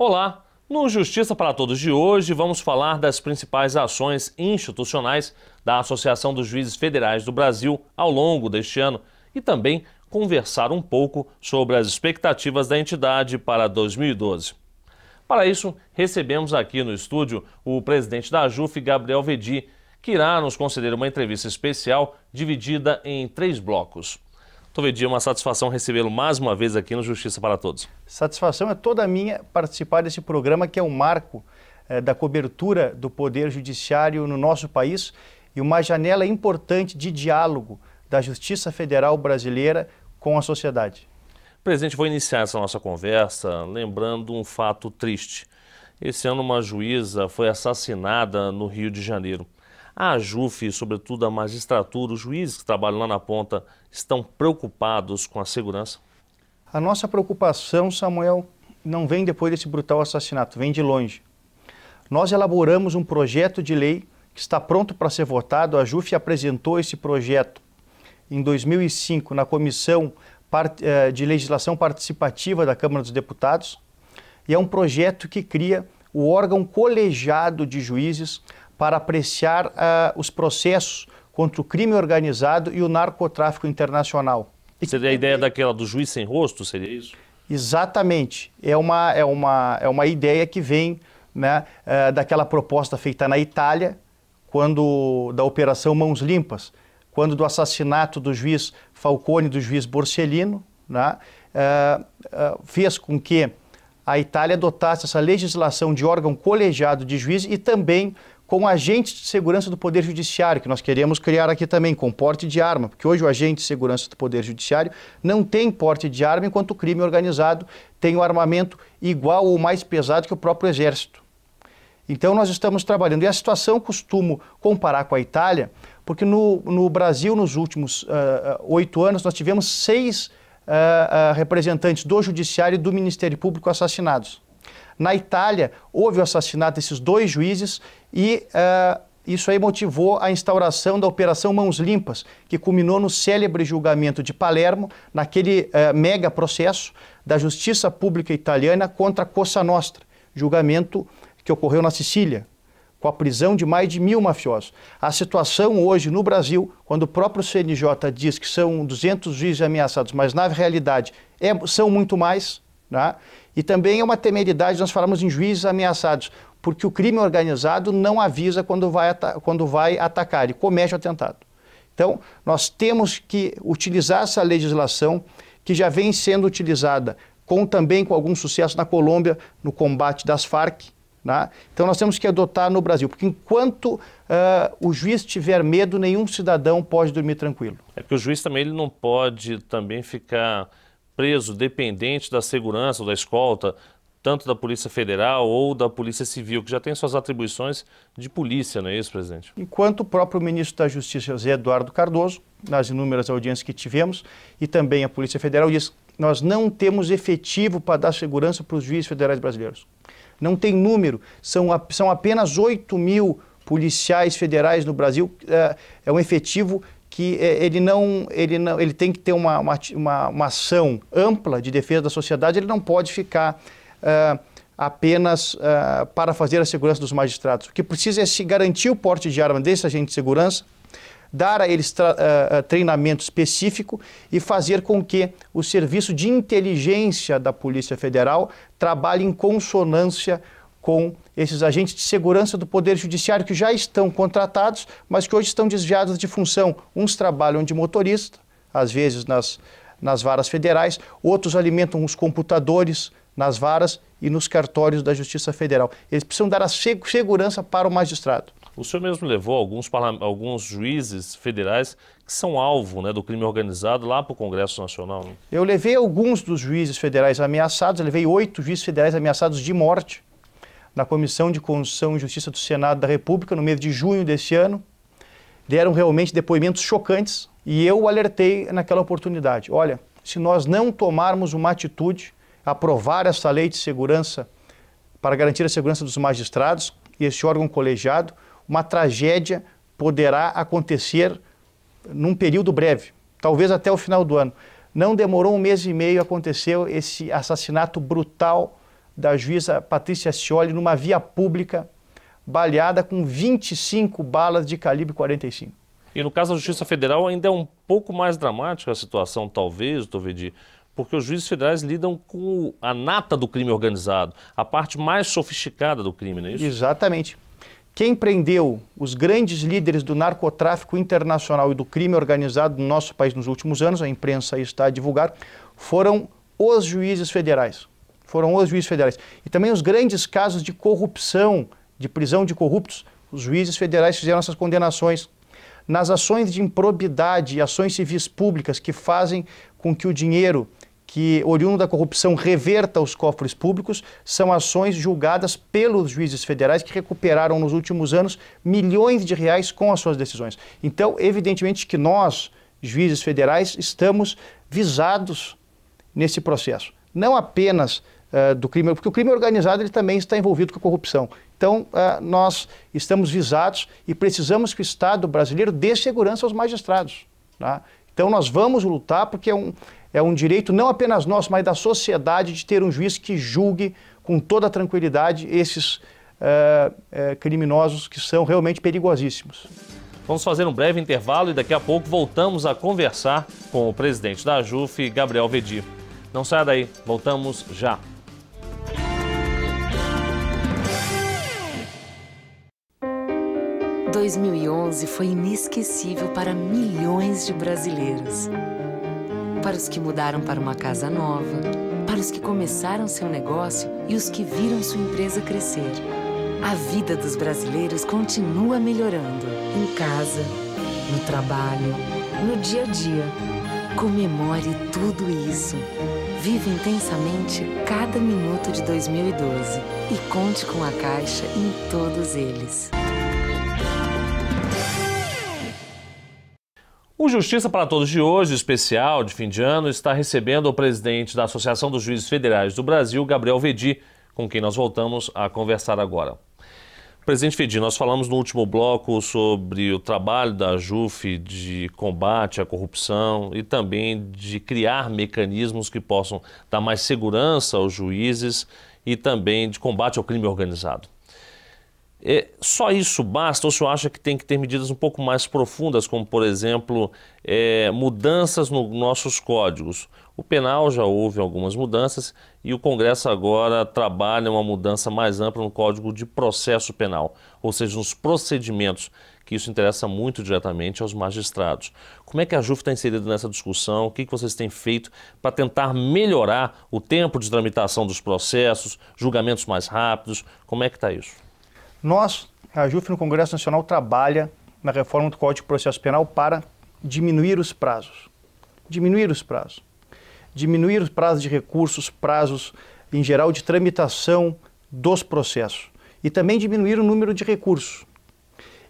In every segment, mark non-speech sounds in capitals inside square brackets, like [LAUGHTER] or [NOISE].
Olá! No Justiça para Todos de hoje, vamos falar das principais ações institucionais da Associação dos Juízes Federais do Brasil ao longo deste ano e também conversar um pouco sobre as expectativas da entidade para 2012. Para isso, recebemos aqui no estúdio o presidente da JUF, Gabriel Vedi, que irá nos conceder uma entrevista especial dividida em três blocos. Tovedia, é uma satisfação recebê-lo mais uma vez aqui no Justiça para Todos. Satisfação é toda minha participar desse programa que é o um marco eh, da cobertura do Poder Judiciário no nosso país e uma janela importante de diálogo da Justiça Federal Brasileira com a sociedade. Presidente, vou iniciar essa nossa conversa lembrando um fato triste. Esse ano, uma juíza foi assassinada no Rio de Janeiro. A JUF sobretudo, a magistratura, os juízes que trabalham lá na ponta, estão preocupados com a segurança? A nossa preocupação, Samuel, não vem depois desse brutal assassinato, vem de longe. Nós elaboramos um projeto de lei que está pronto para ser votado. A JUF apresentou esse projeto em 2005 na Comissão eh, de Legislação Participativa da Câmara dos Deputados. E é um projeto que cria o órgão colegiado de juízes para apreciar uh, os processos contra o crime organizado e o narcotráfico internacional. Seria a ideia daquela do juiz sem rosto, seria isso? Exatamente. É uma, é uma, é uma ideia que vem né, uh, daquela proposta feita na Itália, quando da Operação Mãos Limpas, quando do assassinato do juiz Falcone do juiz Borsellino, né, uh, uh, fez com que a Itália adotasse essa legislação de órgão colegiado de juiz e também com agentes de segurança do Poder Judiciário, que nós queremos criar aqui também, com porte de arma, porque hoje o agente de segurança do Poder Judiciário não tem porte de arma, enquanto o crime organizado tem o um armamento igual ou mais pesado que o próprio Exército. Então nós estamos trabalhando. E a situação costumo comparar com a Itália, porque no, no Brasil, nos últimos ah, ah, oito uh, anos, nós tivemos seis uh, uh, representantes do Judiciário e do Ministério Público assassinados. Na Itália, houve o assassinato desses dois juízes e uh, isso aí motivou a instauração da Operação Mãos Limpas, que culminou no célebre julgamento de Palermo, naquele uh, mega processo da Justiça Pública Italiana contra a Cosa Nostra, julgamento que ocorreu na Sicília, com a prisão de mais de mil mafiosos. A situação hoje no Brasil, quando o próprio CNJ diz que são 200 juízes ameaçados, mas na realidade é, são muito mais, né? E também é uma temeridade nós falamos em juízes ameaçados, porque o crime organizado não avisa quando vai, quando vai atacar, e comete o atentado. Então, nós temos que utilizar essa legislação que já vem sendo utilizada com também com algum sucesso na Colômbia no combate das Farc. Né? Então, nós temos que adotar no Brasil, porque enquanto uh, o juiz tiver medo, nenhum cidadão pode dormir tranquilo. É porque o juiz também ele não pode também ficar preso, dependente da segurança ou da escolta, tanto da Polícia Federal ou da Polícia Civil, que já tem suas atribuições de polícia, não é isso, presidente? Enquanto o próprio ministro da Justiça, José Eduardo Cardoso, nas inúmeras audiências que tivemos, e também a Polícia Federal, diz nós não temos efetivo para dar segurança para os juízes federais brasileiros. Não tem número, são, são apenas 8 mil policiais federais no Brasil, é, é um efetivo que é, ele não ele não ele tem que ter uma, uma, uma ação ampla de defesa da sociedade ele não pode ficar uh, apenas uh, para fazer a segurança dos magistrados o que precisa é se garantir o porte de arma desse agente de segurança dar a eles uh, treinamento específico e fazer com que o serviço de inteligência da Polícia Federal trabalhe em consonância com esses agentes de segurança do Poder Judiciário que já estão contratados, mas que hoje estão desviados de função. Uns trabalham de motorista, às vezes nas, nas varas federais, outros alimentam os computadores nas varas e nos cartórios da Justiça Federal. Eles precisam dar a segurança para o magistrado. O senhor mesmo levou alguns, alguns juízes federais que são alvo né, do crime organizado lá para o Congresso Nacional. Né? Eu levei alguns dos juízes federais ameaçados, levei oito juízes federais ameaçados de morte na Comissão de Constituição e Justiça do Senado da República, no mês de junho deste ano, deram realmente depoimentos chocantes e eu alertei naquela oportunidade: olha, se nós não tomarmos uma atitude, aprovar essa lei de segurança para garantir a segurança dos magistrados e esse órgão colegiado, uma tragédia poderá acontecer num período breve, talvez até o final do ano. Não demorou um mês e meio aconteceu esse assassinato brutal da juíza Patrícia Scioli numa via pública, baleada com 25 balas de calibre 45. E no caso da Justiça Federal ainda é um pouco mais dramática a situação, talvez, Tovedi, porque os juízes federais lidam com a nata do crime organizado, a parte mais sofisticada do crime, não é isso? Exatamente. Quem prendeu os grandes líderes do narcotráfico internacional e do crime organizado no nosso país nos últimos anos, a imprensa está a divulgar, foram os juízes federais foram os juízes federais. E também os grandes casos de corrupção, de prisão de corruptos, os juízes federais fizeram essas condenações. Nas ações de improbidade e ações civis públicas que fazem com que o dinheiro que oriundo da corrupção reverta aos cofres públicos são ações julgadas pelos juízes federais que recuperaram nos últimos anos milhões de reais com as suas decisões. Então, evidentemente que nós, juízes federais, estamos visados nesse processo. Não apenas eh, do crime, porque o crime organizado ele também está envolvido com a corrupção. Então, uh, nós estamos visados e precisamos que o Estado brasileiro dê segurança aos magistrados. Tá? Então, nós vamos lutar porque é um, é um direito não apenas nosso, mas da sociedade de ter um juiz que julgue com toda tranquilidade esses uh, uh, criminosos que são realmente perigosíssimos. Vamos fazer um breve intervalo e daqui a pouco voltamos a conversar com o presidente da JUF, Gabriel Vedi. Não saia daí, voltamos já. 2011 foi inesquecível para milhões de brasileiros. Para os que mudaram para uma casa nova, para os que começaram seu negócio e os que viram sua empresa crescer. A vida dos brasileiros continua melhorando. Em casa, no trabalho, no dia a dia. Comemore tudo isso. Viva intensamente cada minuto de 2012 e conte com a Caixa em todos eles. O Justiça para Todos de hoje, especial de fim de ano, está recebendo o presidente da Associação dos Juízes Federais do Brasil, Gabriel Vedi, com quem nós voltamos a conversar agora. Presidente Vedi, nós falamos no último bloco sobre o trabalho da JUF de combate à corrupção e também de criar mecanismos que possam dar mais segurança aos juízes e também de combate ao crime organizado. É, só isso basta ou o senhor acha que tem que ter medidas um pouco mais profundas, como, por exemplo, é, mudanças nos nossos códigos? O penal já houve algumas mudanças e o Congresso agora trabalha uma mudança mais ampla no Código de Processo Penal, ou seja, nos procedimentos, que isso interessa muito diretamente aos magistrados. Como é que a JUF está inserida nessa discussão? O que, que vocês têm feito para tentar melhorar o tempo de tramitação dos processos, julgamentos mais rápidos? Como é que está isso? Nós, a JUF no Congresso Nacional, trabalha na reforma do Código de Processo Penal para diminuir os prazos. Diminuir os prazos. Diminuir os prazos de recursos, prazos em geral de tramitação dos processos. E também diminuir o número de recursos.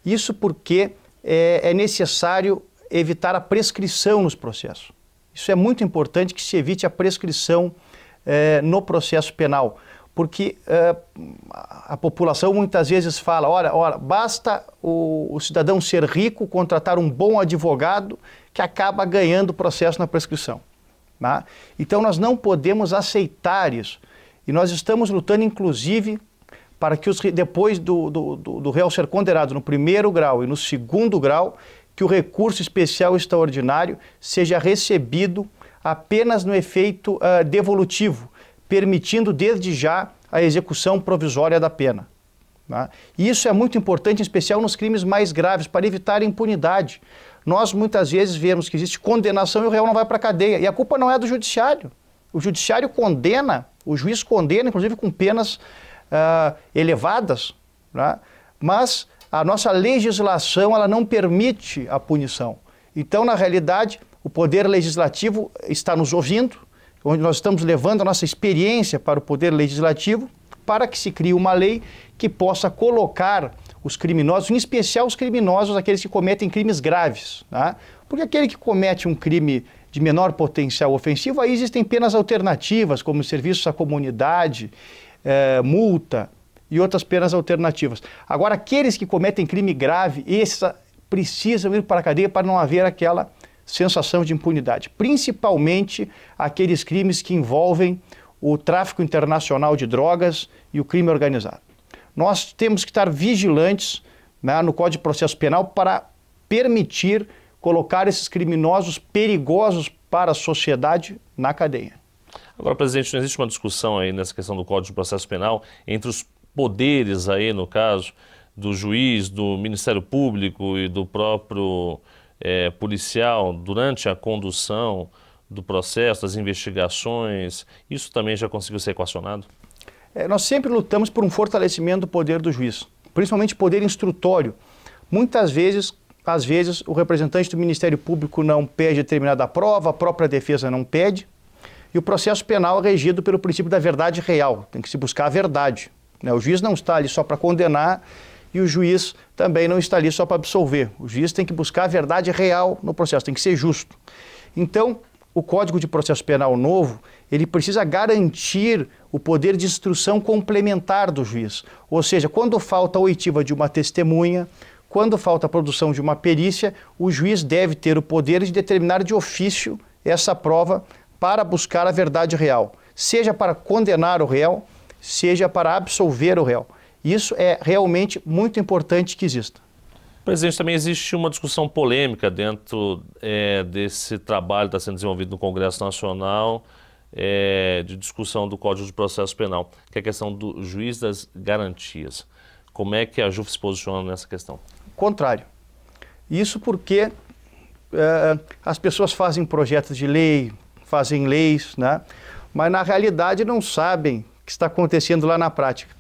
Isso porque é, é necessário evitar a prescrição nos processos. Isso é muito importante que se evite a prescrição é, no processo penal porque uh, a população muitas vezes fala, olha, olha basta o, o, cidadão ser rico, contratar um bom advogado que acaba ganhando o processo na prescrição. Tá? Então nós não podemos aceitar isso. E nós estamos lutando, inclusive, para que os, depois do, do, do, do réu ser condenado no primeiro grau e no segundo grau, que o recurso especial extraordinário seja recebido apenas no efeito uh, devolutivo, permitindo desde já a execução provisória da pena. Né? E isso é muito importante, em especial nos crimes mais graves, para evitar a impunidade. Nós muitas vezes vemos que existe condenação e o réu não vai para a cadeia. E a culpa não é do judiciário. O judiciário condena, o juiz condena, inclusive com penas uh, elevadas, né? mas a nossa legislação ela não permite a punição. Então, na realidade, o poder legislativo está nos ouvindo, onde nós estamos levando a nossa experiência para o Poder Legislativo para que se crie uma lei que possa colocar os criminosos, em especial os criminosos, aqueles que cometem crimes graves. Tá? Porque aquele que comete um crime de menor potencial ofensivo, aí existem penas alternativas, como serviços à comunidade, é, multa e outras penas alternativas. Agora, aqueles que cometem crime grave, esses ah, precisam ir para a cadeia para não haver aquela sensação de impunidade, principalmente aqueles crimes que envolvem o tráfico internacional de drogas e o crime organizado. Nós temos que estar vigilantes né, no Código de Processo Penal para permitir colocar esses criminosos perigosos para a sociedade na cadeia. Agora, presidente, não existe uma discussão aí nessa questão do Código de Processo Penal entre os poderes aí, no caso, do juiz, do Ministério Público e do próprio é, policial durante a condução do processo, das investigações, isso também já conseguiu ser equacionado? É, nós sempre lutamos por um fortalecimento do poder do juiz, principalmente poder instrutório. Muitas vezes, às vezes, o representante do Ministério Público não pede determinada prova, a própria defesa não pede, e o processo penal é regido pelo princípio da verdade real, tem que se buscar a verdade. Né? O juiz não está ali só para condenar e o juiz também não está ali só para absolver. O juiz tem que buscar a verdade real no processo, tem que ser justo. Então, o Código de Processo Penal novo, ele precisa garantir o poder de instrução complementar do juiz. Ou seja, quando falta a oitiva de uma testemunha, quando falta a produção de uma perícia, o juiz deve ter o poder de determinar de ofício essa prova para buscar a verdade real, seja para condenar o réu, seja para absolver o réu. Isso é realmente muito importante que exista. Presidente, também existe uma discussão polêmica dentro é, desse trabalho que está sendo desenvolvido no Congresso Nacional é, de discussão do Código de Processo Penal, que é a questão do juiz das garantias. Como é que a JUF se posiciona nessa questão? Contrário. Isso porque é, as pessoas fazem projetos de lei, fazem leis, né? mas na realidade não sabem o que está acontecendo lá na prática.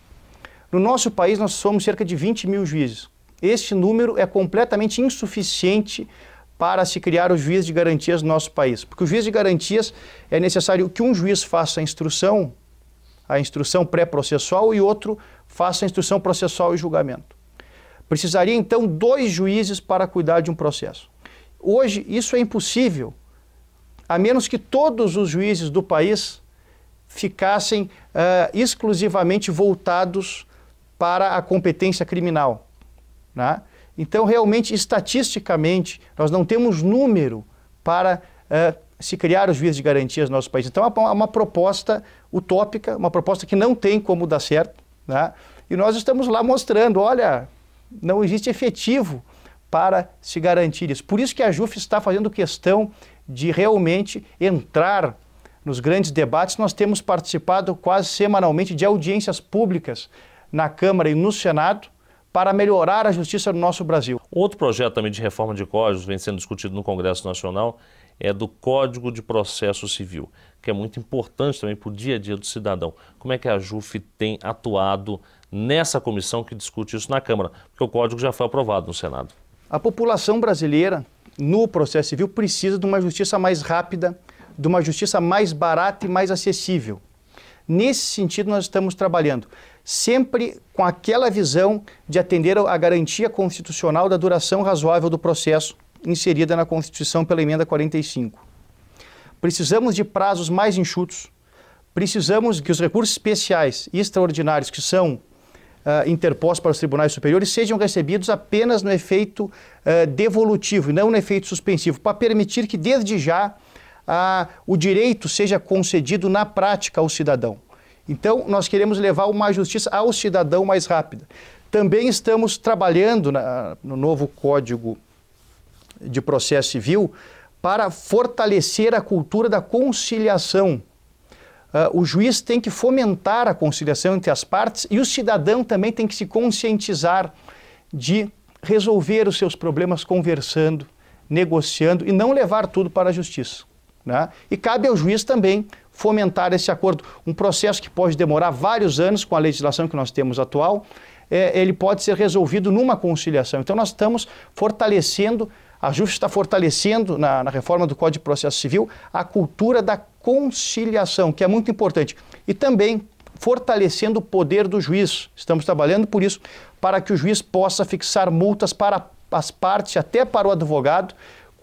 No nosso país, nós somos cerca de 20 mil juízes. Este número é completamente insuficiente para se criar o juiz de garantias no nosso país. Porque o juiz de garantias é necessário que um juiz faça a instrução, a instrução pré-processual, e outro faça a instrução processual e julgamento. Precisaria então dois juízes para cuidar de um processo. Hoje isso é impossível, a menos que todos os juízes do país ficassem uh, exclusivamente voltados para a competência criminal. Né? Então, realmente, estatisticamente, nós não temos número para uh, se criar os vias de garantias no nosso país. Então, é uma, uma proposta utópica, uma proposta que não tem como dar certo. Né? E nós estamos lá mostrando, olha, não existe efetivo para se garantir isso. Por isso que a JUF está fazendo questão de realmente entrar nos grandes debates. Nós temos participado quase semanalmente de audiências públicas na Câmara e no Senado para melhorar a justiça no nosso Brasil. Outro projeto também de reforma de códigos vem sendo discutido no Congresso Nacional é do Código de Processo Civil, que é muito importante também para o dia a dia do cidadão. Como é que a JUF tem atuado nessa comissão que discute isso na Câmara? Porque o código já foi aprovado no Senado. A população brasileira, no processo civil, precisa de uma justiça mais rápida, de uma justiça mais barata e mais acessível. Nesse sentido, nós estamos trabalhando sempre com aquela visão de atender à garantia constitucional da duração razoável do processo inserida na Constituição pela emenda 45. Precisamos de prazos mais enxutos. Precisamos que os recursos especiais e extraordinários que são uh, interpostos para os tribunais superiores sejam recebidos apenas no efeito uh, devolutivo e não no efeito suspensivo, para permitir que, desde já, uh, o direito seja concedido na prática ao cidadão. Então, nós queremos levar uma justiça ao cidadão mais rápida. Também estamos trabalhando na, no novo Código de Processo Civil para fortalecer a cultura da conciliação. Uh, o juiz tem que fomentar a conciliação entre as partes e o cidadão também tem que se conscientizar de resolver os seus problemas conversando, negociando e não levar tudo para a justiça. Né? E cabe ao juiz também fomentar esse acordo. Um processo que pode demorar vários anos com a legislação que nós temos atual, é, ele pode ser resolvido numa conciliação. Então nós estamos fortalecendo, a Justiça está fortalecendo na, na reforma do Código de Processo Civil a cultura da conciliação, que é muito importante. E também fortalecendo o poder do juiz. Estamos trabalhando por isso, para que o juiz possa fixar multas para as partes, até para o advogado,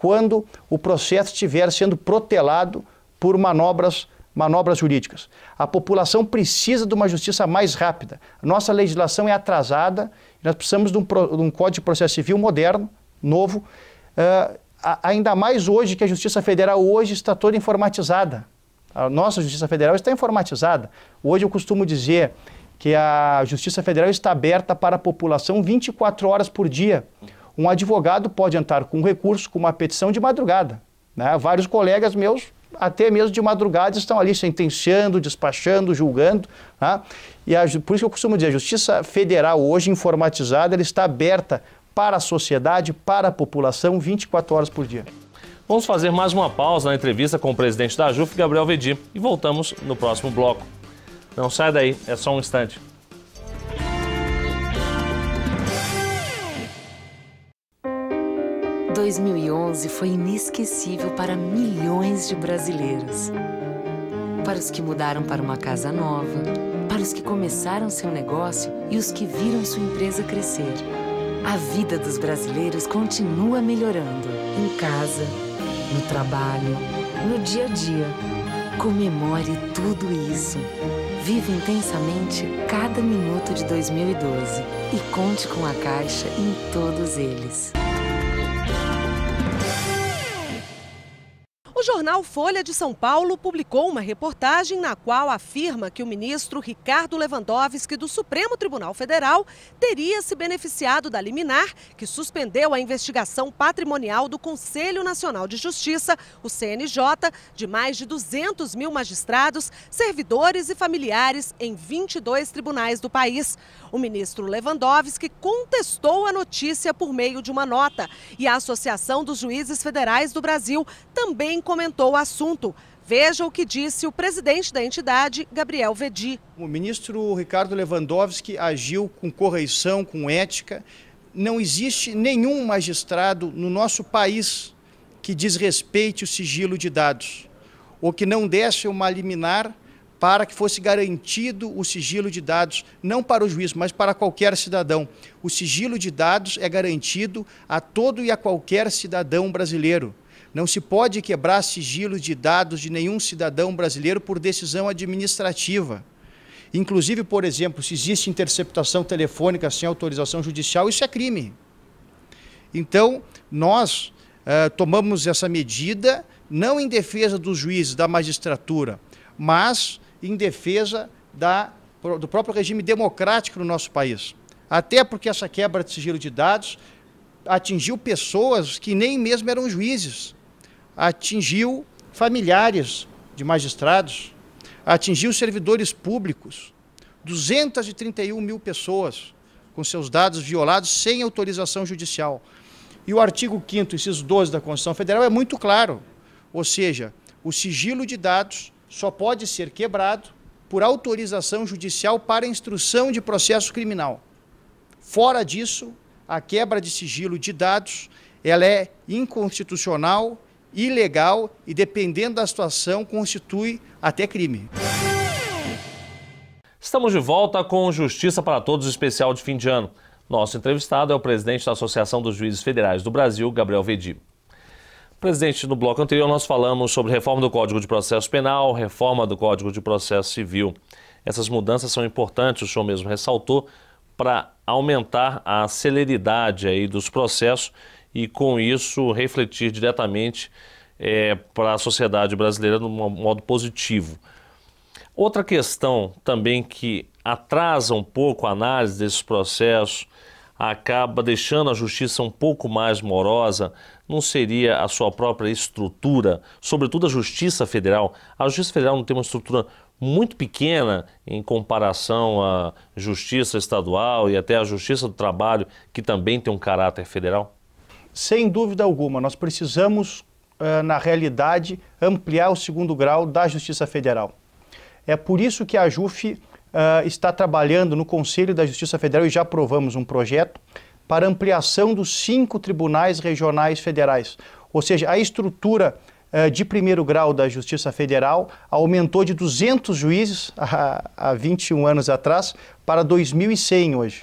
quando o processo estiver sendo protelado por manobras, manobras jurídicas. A população precisa de uma justiça mais rápida. Nossa legislação é atrasada, nós precisamos de um, de um Código de Processo Civil moderno, novo, uh, ainda mais hoje que a Justiça Federal hoje está toda informatizada. A nossa Justiça Federal está informatizada. Hoje eu costumo dizer que a Justiça Federal está aberta para a população 24 horas por dia. Um advogado pode entrar com um recurso, com uma petição de madrugada. Né? Vários colegas meus, até mesmo de madrugada, estão ali sentenciando, despachando, julgando. Né? E a, por isso que eu costumo dizer, a Justiça Federal hoje informatizada, ela está aberta para a sociedade, para a população, 24 horas por dia. Vamos fazer mais uma pausa na entrevista com o presidente da JUF, Gabriel Vedi, e voltamos no próximo bloco. Não sai daí, é só um instante. 2011 foi inesquecível para milhões de brasileiros. Para os que mudaram para uma casa nova, para os que começaram seu negócio e os que viram sua empresa crescer. A vida dos brasileiros continua melhorando. Em casa, no trabalho, no dia a dia. Comemore tudo isso. Vive intensamente cada minuto de 2012 e conte com a Caixa em todos eles. jornal Folha de São Paulo publicou uma reportagem na qual afirma que o ministro Ricardo Lewandowski do Supremo Tribunal Federal teria se beneficiado da liminar que suspendeu a investigação patrimonial do Conselho Nacional de Justiça, o CNJ, de mais de 200 mil magistrados, servidores e familiares em 22 tribunais do país. O ministro Lewandowski contestou a notícia por meio de uma nota e a Associação dos Juízes Federais do Brasil também comentou o assunto. Veja o que disse o presidente da entidade, Gabriel Vedi. O ministro Ricardo Lewandowski agiu com correção, com ética. Não existe nenhum magistrado no nosso país que desrespeite o sigilo de dados ou que não desse é uma liminar para que fosse garantido o sigilo de dados, não para o juiz, mas para qualquer cidadão. O sigilo de dados é garantido a todo e a qualquer cidadão brasileiro. Não se pode quebrar sigilo de dados de nenhum cidadão brasileiro por decisão administrativa. Inclusive, por exemplo, se existe interceptação telefônica sem autorização judicial, isso é crime. Então, nós eh, tomamos essa medida não em defesa dos juízes, da magistratura, mas em defesa da, do próprio regime democrático no nosso país. Até porque essa quebra de sigilo de dados atingiu pessoas que nem mesmo eram juízes, atingiu familiares de magistrados, atingiu servidores públicos, 231 mil pessoas com seus dados violados sem autorização judicial. E o artigo 5 inciso 12 da Constituição Federal é muito claro, ou seja, o sigilo de dados só pode ser quebrado por autorização judicial para instrução de processo criminal. Fora disso, a quebra de sigilo de dados ela é inconstitucional, ilegal e, dependendo da situação, constitui até crime. Estamos de volta com Justiça para Todos especial de fim de ano. Nosso entrevistado é o presidente da Associação dos Juízes Federais do Brasil, Gabriel Vedi. Presidente, no bloco anterior nós falamos sobre reforma do Código de Processo Penal, reforma do Código de Processo Civil. Essas mudanças são importantes, o senhor mesmo ressaltou, para aumentar a celeridade aí dos processos e, com isso, refletir diretamente é, para a sociedade brasileira de um modo positivo. Outra questão também que atrasa um pouco a análise desses processos acaba deixando a justiça um pouco mais morosa, não seria a sua própria estrutura, sobretudo a Justiça Federal. A Justiça Federal não tem uma estrutura muito pequena em comparação à Justiça Estadual e até à Justiça do Trabalho, que também tem um caráter federal? Sem dúvida alguma, nós precisamos, eh, na realidade, ampliar o segundo grau da Justiça Federal. É por isso que a JUF uh, está trabalhando no Conselho da Justiça Federal e já aprovamos um projeto para ampliação dos cinco tribunais regionais federais. Ou seja, a estrutura uh, de primeiro grau da Justiça Federal aumentou de 200 juízes [LAUGHS] há, 21 anos atrás para 2.100 hoje.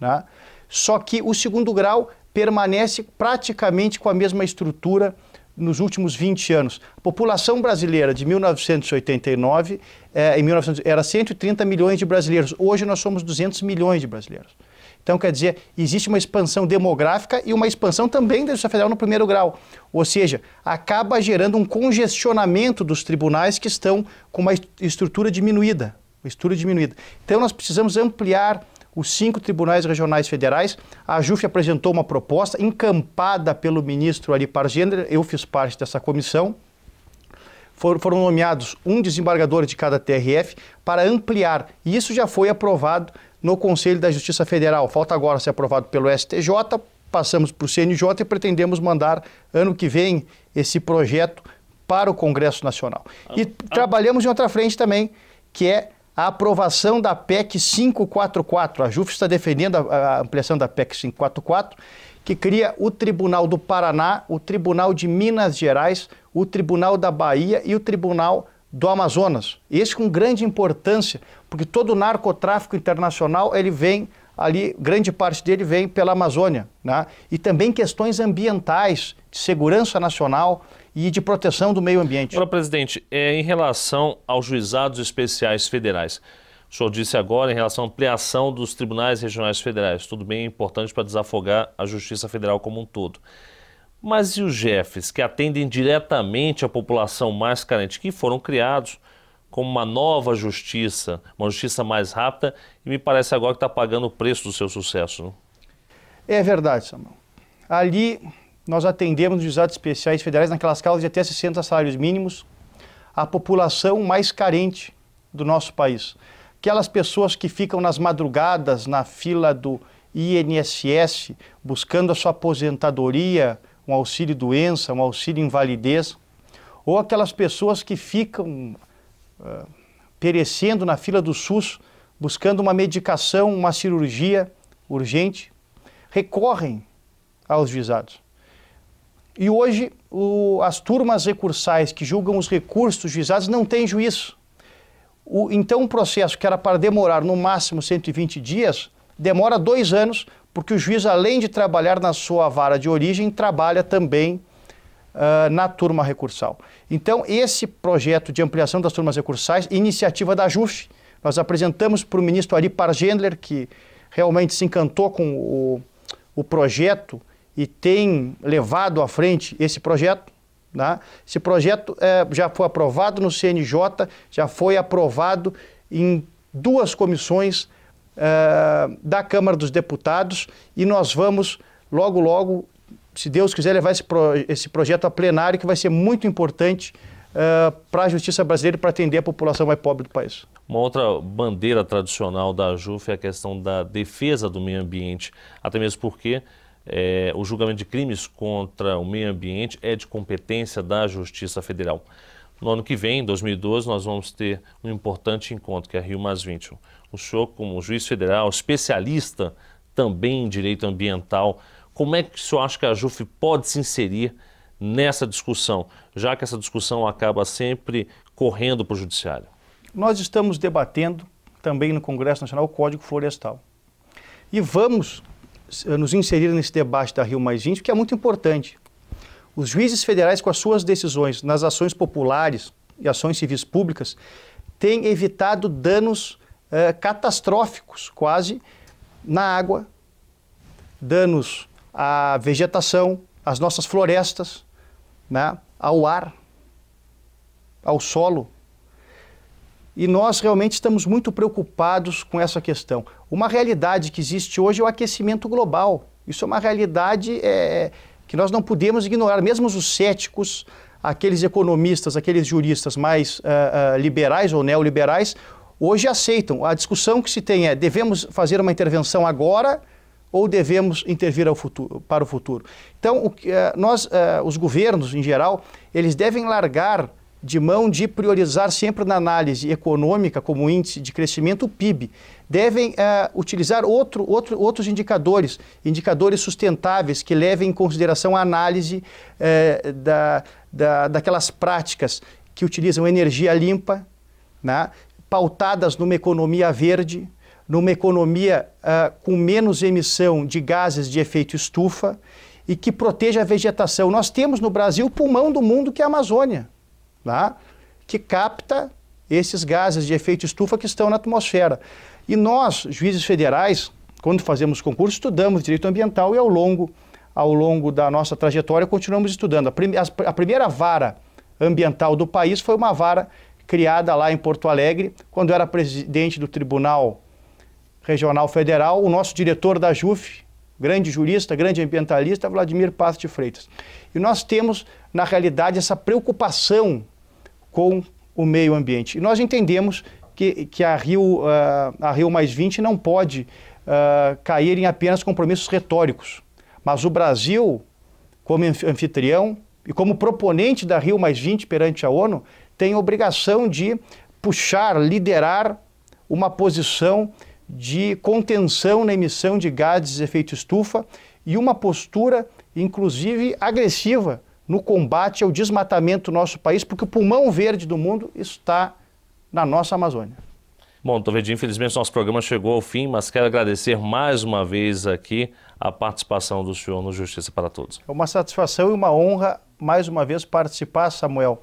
Né? Só que o segundo grau permanece praticamente com a mesma estrutura nos últimos 20 anos. A população brasileira de 1989 é, em 1900, era 130 milhões de brasileiros. Hoje nós somos 200 milhões de brasileiros. Então, quer dizer, existe uma expansão demográfica e uma expansão também da Justiça Federal no primeiro grau. Ou seja, acaba gerando um congestionamento dos tribunais que estão com uma estrutura diminuída. estrutura diminuída. Então, nós precisamos ampliar os cinco tribunais regionais federais. A JUF apresentou uma proposta encampada pelo ministro Ali Pargender, eu fiz parte dessa comissão. Foram nomeados um desembargador de cada TRF para ampliar, e isso já foi aprovado no Conselho da Justiça Federal. Falta agora ser aprovado pelo STJ, passamos para o CNJ e pretendemos mandar ano que vem esse projeto para o Congresso Nacional. E ah, ah. trabalhamos em outra frente também, que é a aprovação da PEC 544. A JUF está defendendo a, ampliação da PEC 544, que cria o Tribunal do Paraná, o Tribunal de Minas Gerais, o Tribunal da Bahia e o Tribunal do Amazonas. Esse com grande importância, porque todo o narcotráfico internacional ele vem ali, grande parte dele vem pela Amazônia. Né? E também questões ambientais, de segurança nacional, e de proteção do meio ambiente. Agora, presidente, é, em relação aos juizados especiais federais, o senhor disse agora em relação à ampliação dos tribunais regionais federais, tudo bem é importante para desafogar a Justiça Federal como um todo. Mas e os jefes que atendem diretamente a população mais carente, que foram criados como uma nova justiça, uma justiça mais rápida, e me parece agora que está pagando o preço do seu sucesso. Não? É verdade, Samuel. Ali nós atendemos os juizados especiais federais naquelas causas de até 60 salários mínimos, a população mais carente do nosso país. Aquelas pessoas que ficam nas madrugadas na fila do INSS buscando a sua aposentadoria, um auxílio doença, um auxílio invalidez, ou aquelas pessoas que ficam uh, perecendo na fila do SUS buscando uma medicação, uma cirurgia urgente, recorrem aos visados. E hoje, o, as turmas recursais que julgam os recursos juizados não têm juiz O, então, um processo que era para demorar no máximo 120 dias, demora dois anos, porque o juiz, além de trabalhar na sua vara de origem, trabalha também uh, na turma recursal. Então, esse projeto de ampliação das turmas recursais, iniciativa da JUF, nós apresentamos para o ministro Ari Pargendler, que realmente se encantou com o, o projeto e tem levado à frente esse projeto. Né? Esse projeto é, já foi aprovado no CNJ, já foi aprovado em duas comissões é, da Câmara dos Deputados e nós vamos logo, logo, se Deus quiser, levar esse, pro, esse projeto a plenário, que vai ser muito importante é, para a justiça brasileira e para atender a população mais pobre do país. Uma outra bandeira tradicional da JUF é a questão da defesa do meio ambiente, até mesmo porque é, o julgamento de crimes contra o meio ambiente é de competência da Justiça Federal. No ano que vem, em 2012, nós vamos ter um importante encontro, que é a Rio Mais 20. O senhor, como juiz federal, especialista também em direito ambiental, como é que o senhor acha que a JUF pode se inserir nessa discussão, já que essa discussão acaba sempre correndo para o judiciário? Nós estamos debatendo também no Congresso Nacional o Código Florestal. E vamos eh, nos inserir nesse debate da Rio Mais 20, que é muito importante. Os juízes federais, com as suas decisões nas ações populares e ações civis públicas, têm evitado danos eh, catastróficos, quase, na água, danos à vegetação, às nossas florestas, né, ao ar, ao solo. E nós realmente estamos muito preocupados com essa questão. Uma realidade que existe hoje é o aquecimento global. Isso é uma realidade é, que nós não podemos ignorar. Mesmo os céticos, aqueles economistas, aqueles juristas mais uh, uh, liberais ou neoliberais, hoje aceitam. A discussão que se tem é: devemos fazer uma intervenção agora ou devemos intervir futuro, para o futuro? Então, o, uh, nós, os governos em geral, eles devem largar de mão de priorizar sempre na análise econômica como índice de crescimento o PIB. Devem uh, utilizar outro, outro, outros indicadores, indicadores sustentáveis que levem em consideração a análise uh, da, da, daquelas práticas que utilizam energia limpa, né, pautadas numa economia verde, numa economia uh, com menos emissão de gases de efeito estufa e que proteja a vegetação. Nós temos no Brasil o pulmão do mundo que é a Amazônia que capta esses gases de efeito estufa que estão na atmosfera. E nós, juízes federais, quando fazemos concurso, estudamos direito ambiental e ao longo, ao longo da nossa trajetória continuamos estudando. A, prim a primeira vara ambiental do país foi uma vara criada lá em Porto Alegre, quando eu era presidente do Tribunal Regional Federal, o nosso diretor da JUF, grande jurista, grande ambientalista, Vladimir Passo de Freitas. E nós temos, na realidade, essa preocupação com o meio ambiente. E nós entendemos que, que a, Rio, ah, a Rio Mais 20 não pode uh, cair em apenas compromissos retóricos. Mas o Brasil, como anfitrião e como proponente da Rio Mais 20 perante a ONU, tem a obrigação de puxar, liderar uma posição de contenção na emissão de gases de efeito estufa e uma postura inclusive agressiva, no combate ao desmatamento do nosso país, porque o pulmão verde do mundo está na nossa Amazônia. Bom, Tovedinho, infelizmente nosso programa chegou ao fim, mas quero agradecer mais uma vez aqui a participação do senhor no Justiça para Todos. É uma satisfação e uma honra, mais uma vez, participar, Samuel,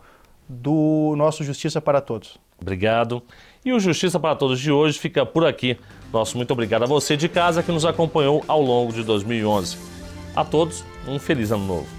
do nosso Justiça para Todos. Obrigado. E o Justiça para Todos de hoje fica por aqui. Nosso muito obrigado a você de casa que nos acompanhou ao longo de 2011. A todos, um feliz ano novo.